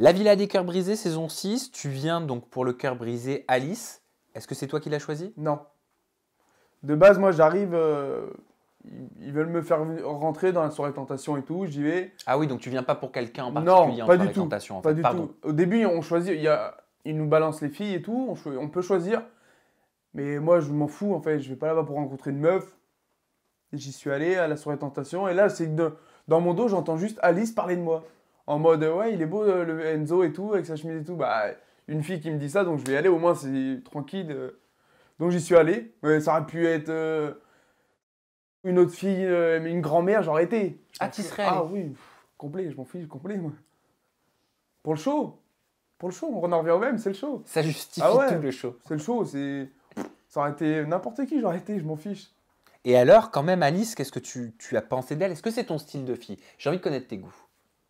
La Villa des Cœurs Brisés, saison 6, tu viens donc pour le Cœur Brisé Alice. Est-ce que c'est toi qui l'as choisi Non. De base, moi j'arrive, euh, ils veulent me faire rentrer dans la soirée tentation et tout, j'y vais. Ah oui, donc tu viens pas pour quelqu'un en particulier non, hein, pas en du tout. tentation. pas du tout. Au début, on choisit, il y a, ils nous balancent les filles et tout, on, peut choisir. Mais moi je m'en fous en fait, je vais pas là-bas pour rencontrer une meuf. J'y suis allé à la soirée tentation et là c'est dans mon dos j'entends juste Alice parler de moi en mode ouais, il est beau euh, le Enzo et tout, avec sa chemise et tout. Bah, une fille qui me dit ça, donc je vais aller, au moins c'est tranquille. Euh. Donc j'y suis allé. ça aurait pu être euh, une autre fille, une grand-mère, j'aurais été. Ah, tu Ah oui, complet, je m'en fiche, complet, moi. Pour le show Pour le show, on en revient au même, c'est le show. Ça justifie ah tout le show. C'est le show, c'est. Ça aurait été n'importe qui, j'aurais été, je m'en fiche. Et alors, quand même, Alice, qu'est-ce que tu, tu as pensé d'elle Est-ce que c'est ton style de fille J'ai envie de connaître tes goûts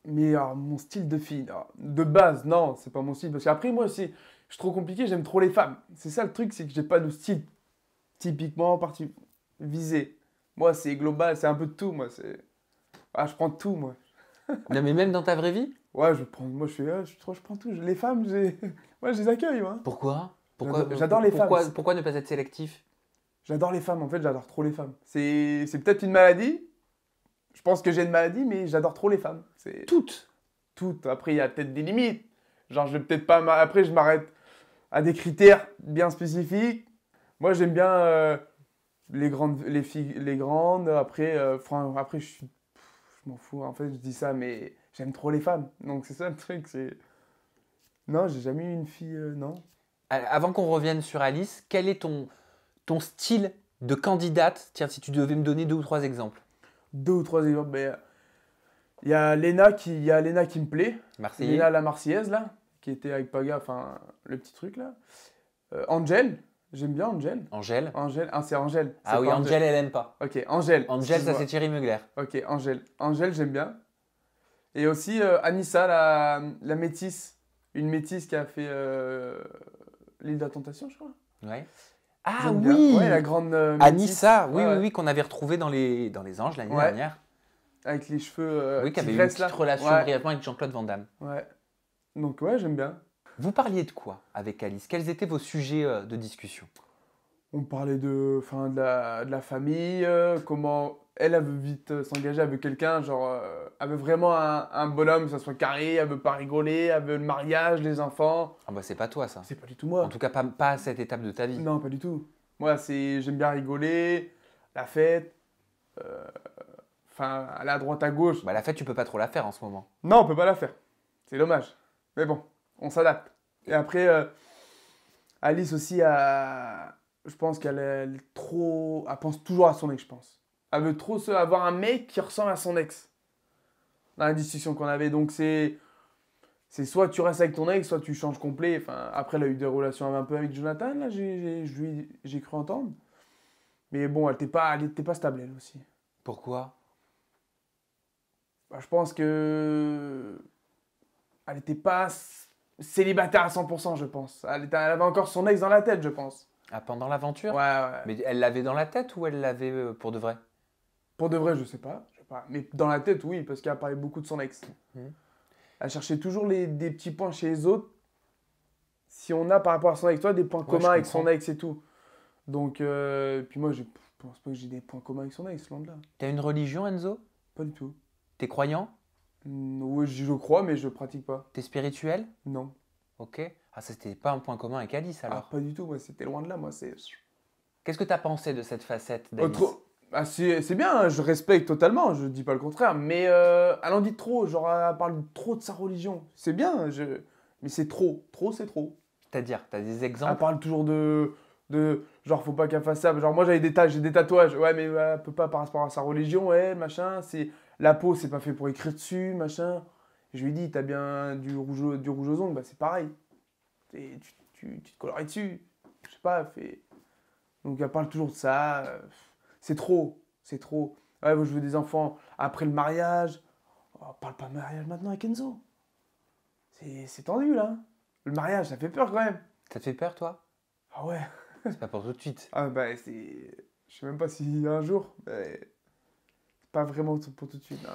mais ah, mon style de fille, ah, de base, non, c'est pas mon style. Parce qu'après, moi aussi, je suis trop compliqué, j'aime trop les femmes. C'est ça le truc, c'est que j'ai pas de style typiquement visé. Moi, c'est global, c'est un peu de tout, moi. C'est... Ah, je prends tout, moi. non, mais même dans ta vraie vie Ouais, je prends, moi, je ah, suis, je, je, prends tout. les femmes, j'ai... moi, je les accueille, moi. Pourquoi pourquoi, J'adore euh, les femmes. Pourquoi ne pas être sélectif J'adore les femmes, en fait, j'adore trop les femmes. c'est peut-être une maladie, je pense que j'ai une maladie, mais j'adore trop les femmes. Toutes Toutes. Après, il y a peut-être des limites. Genre, je vais peut-être pas. Après, je m'arrête à des critères bien spécifiques. Moi, j'aime bien euh, les grandes, les filles, les grandes. Après, euh, après, je suis, je m'en fous. En fait, je dis ça, mais j'aime trop les femmes. Donc, c'est ça le truc. C'est non, j'ai jamais eu une fille, euh, non. Avant qu'on revienne sur Alice, quel est ton ton style de candidate Tiens, si tu devais me donner deux ou trois exemples deux ou trois exemples. Mais euh, il y a Lena qui, il a Lena qui me plaît. Lena la Marseillaise là, qui était avec Paga, enfin le petit truc là. Euh, Angèle, Angel, j'aime bien Angel. Angel. Angel, ah c'est Angel. Ah oui, Angel, elle aime pas. Ok, Angel. Angel, ça c'est Thierry Meugler. Ok, Angel. Angel, j'aime bien. Et aussi euh, Anissa, la, la, métisse, une métisse qui a fait l'île de tentation, je crois. Ouais. Ah oui la grande euh, Anissa, oui, oui, oui, qu'on avait retrouvé dans les, dans les Anges l'année dernière. Avec les cheveux. Euh, oui, qui avait eu une petite relation brièvement avec Jean-Claude Van Damme. Ouais. Donc, ouais, j'aime bien. Vous parliez de quoi avec Alice Quels étaient vos sujets euh, de discussion on parlait de, fin, de, la, de la famille, euh, comment elle, elle veut vite euh, s'engager, avec quelqu'un, genre, elle veut vraiment un, bonhomme, que ça soit carré, elle veut pas rigoler, elle veut le mariage, les enfants. Ah bah c'est pas toi ça. C'est pas du tout moi. En tout cas, pas, pas à cette étape de ta vie. Non, pas du tout. Moi, c'est, j'aime bien rigoler, la fête, euh, enfin, à la droite, à gauche. Bah la fête, tu peux pas trop la faire en ce moment. Non, on peut pas la faire. C'est dommage. Mais bon, on s'adapte. Et après, Alice aussi a je pense qu'elle est trop. Elle pense toujours à son ex, je pense. Elle veut trop se... avoir un mec qui ressemble à son ex. Dans la discussion qu'on avait. Donc c'est. C'est soit tu restes avec ton ex, soit tu changes complet. Enfin, après, elle a eu des relations un peu avec Jonathan, là, j'ai cru entendre. Mais bon, elle n'était pas, pas stable, elle aussi. Pourquoi bah, Je pense que. Elle n'était pas célibataire à 100%, je pense. elle avait encore son ex dans la tête, je pense. Ah, pendant l'aventure ouais, ouais. Mais elle l'avait dans la tête ou elle l'avait euh, pour de vrai Pour de vrai, je sais pas. Je sais pas. Mais dans la tête, oui, parce qu'elle parlait beaucoup de son ex. Mmh. Elle cherchait toujours les, des petits points chez les autres. Si on a par rapport à son ex, toi, des points communs avec son ex et tout. Donc, euh, puis moi, je pense pas que j'ai des points communs avec son ex, ce là T'as une religion, Enzo Pas du tout. T'es croyant mmh, Oui, je crois, mais je pratique pas. T'es spirituel Non. Ok. Ah, c'était pas un point commun avec Alice ah, alors ah, Pas du tout, moi, c'était loin de là. moi. c'est... Qu'est-ce que tu pensé de cette facette d'Alice ah, c'est, bien, hein, je respecte totalement, je dis pas le contraire, mais euh, elle en dit trop, genre elle parle trop de sa religion. C'est bien, hein, je... mais c'est trop, trop c'est trop. C'est-à-dire, t'as des exemples Elle parle toujours de, de genre faut pas qu'elle fasse ça, genre moi j'avais des j'ai des tatouages, ouais mais elle peut pas par rapport à sa religion, ouais machin, c'est la peau c'est pas fait pour écrire dessus, machin. Je lui dis, t'as bien du rouge, du aux ongles, bah, c'est pareil. tu, te colorais dessus. Je sais pas, fait. Donc elle parle toujours de ça. Euh, c'est trop, c'est trop. Ouais, moi, je veux des enfants après le mariage. on oh, parle pas de mariage maintenant avec Enzo. C'est tendu là. Le mariage, ça fait peur quand même. Ça te fait peur toi Ah ouais. C'est pas pour tout de suite. Ah bah c'est. Je sais même pas si un jour. Mais... C'est pas vraiment pour tout de suite.